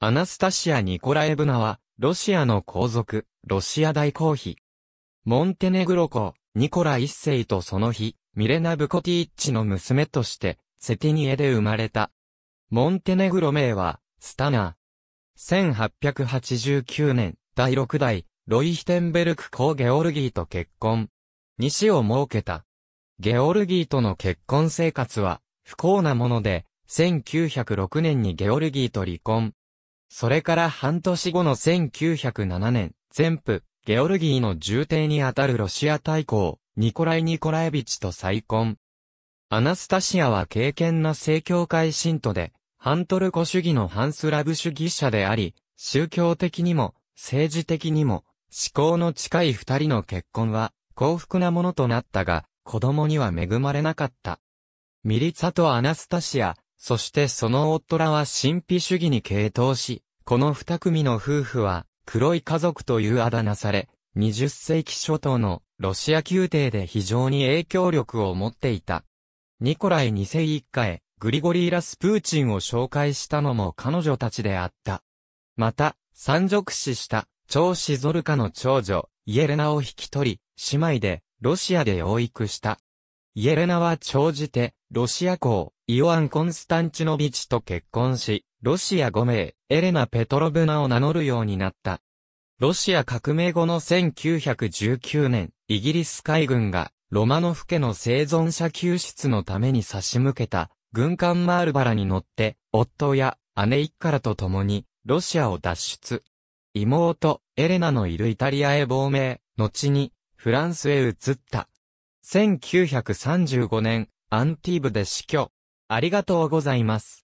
アナスタシア・ニコラエブナは、ロシアの皇族、ロシア大公妃。モンテネグロ公、ニコラ一世とその日、ミレナ・ブコティッチの娘として、セティニエで生まれた。モンテネグロ名は、スタナ1889年、第6代、ロイヒテンベルク公ゲオルギーと結婚。西を設けた。ゲオルギーとの結婚生活は、不幸なもので、1906年にゲオルギーと離婚。それから半年後の1907年、全府、ゲオルギーの重帝にあたるロシア大公、ニコライ・ニコライビチと再婚。アナスタシアは敬虔な正教会信徒で、ハントルコ主義のハンスラブ主義者であり、宗教的にも、政治的にも、思考の近い二人の結婚は、幸福なものとなったが、子供には恵まれなかった。ミリツァとアナスタシア、そしてその夫らは神秘主義に傾倒し、この二組の夫婦は、黒い家族というあだ名され、20世紀初頭のロシア宮廷で非常に影響力を持っていた。ニコライ二世一家へ、グリゴリー・ラスプーチンを紹介したのも彼女たちであった。また、三族死した長子ゾルカの長女、イエレナを引き取り、姉妹でロシアで養育した。イエレナは長じて、ロシア公、イオアン・コンスタンチノビチと結婚し、ロシア5名、エレナ・ペトロブナを名乗るようになった。ロシア革命後の1919年、イギリス海軍が、ロマノフ家の生存者救出のために差し向けた、軍艦マールバラに乗って、夫や姉一家らと共に、ロシアを脱出。妹、エレナのいるイタリアへ亡命、後に、フランスへ移った。1935年、アンティーブで死去。ありがとうございます。